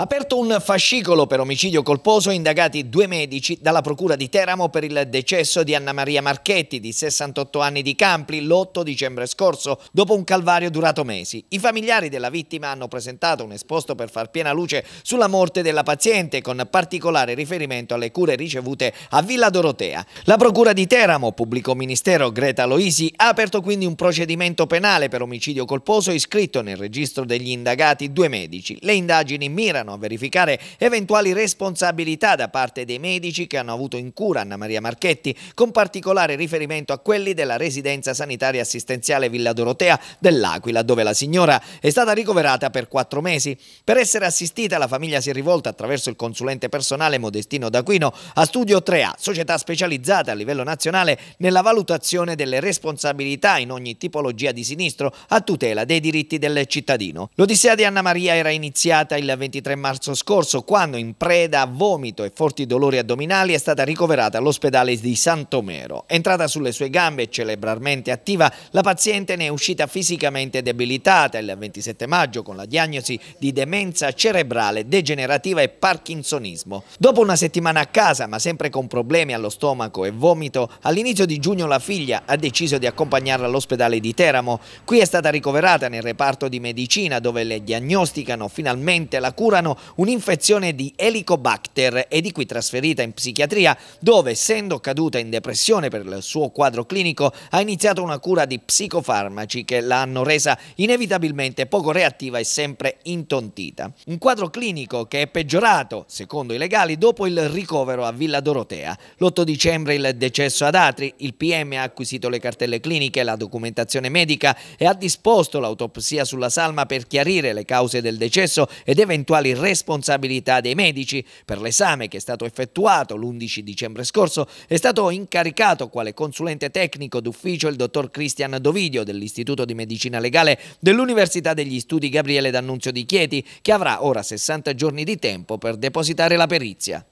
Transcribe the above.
Aperto un fascicolo per omicidio colposo, indagati due medici dalla Procura di Teramo per il decesso di Anna Maria Marchetti, di 68 anni di Campli, l'8 dicembre scorso, dopo un calvario durato mesi. I familiari della vittima hanno presentato un esposto per far piena luce sulla morte della paziente, con particolare riferimento alle cure ricevute a Villa Dorotea. La Procura di Teramo, pubblico ministero Greta Loisi, ha aperto quindi un procedimento penale per omicidio colposo iscritto nel registro degli indagati due medici. Le indagini mirano a verificare eventuali responsabilità da parte dei medici che hanno avuto in cura Anna Maria Marchetti, con particolare riferimento a quelli della residenza sanitaria assistenziale Villa Dorotea dell'Aquila, dove la signora è stata ricoverata per quattro mesi. Per essere assistita la famiglia si è rivolta attraverso il consulente personale Modestino D'Aquino a Studio 3A, società specializzata a livello nazionale nella valutazione delle responsabilità in ogni tipologia di sinistro a tutela dei diritti del cittadino. L'Odissea di Anna Maria era iniziata il 23 marzo marzo scorso, quando in preda a vomito e forti dolori addominali è stata ricoverata all'ospedale di Santomero. Entrata sulle sue gambe e cerebralmente attiva, la paziente ne è uscita fisicamente debilitata il 27 maggio con la diagnosi di demenza cerebrale degenerativa e parkinsonismo. Dopo una settimana a casa, ma sempre con problemi allo stomaco e vomito, all'inizio di giugno la figlia ha deciso di accompagnarla all'ospedale di Teramo. Qui è stata ricoverata nel reparto di medicina dove le diagnosticano finalmente la cura soffrivano un'infezione di Helicobacter e di cui trasferita in psichiatria dove, essendo caduta in depressione per il suo quadro clinico, ha iniziato una cura di psicofarmaci che l'hanno resa inevitabilmente poco reattiva e sempre intontita. Un quadro clinico che è peggiorato, secondo i legali, dopo il ricovero a Villa Dorotea. L'8 dicembre il decesso ad Atri, il PM ha acquisito le cartelle cliniche, la documentazione medica e ha disposto l'autopsia sulla salma per chiarire le cause del decesso ed eventuali eventuali responsabilità dei medici. Per l'esame che è stato effettuato l'11 dicembre scorso è stato incaricato quale consulente tecnico d'ufficio il dottor Cristian Dovidio dell'Istituto di Medicina Legale dell'Università degli Studi Gabriele D'Annunzio di Chieti, che avrà ora 60 giorni di tempo per depositare la perizia.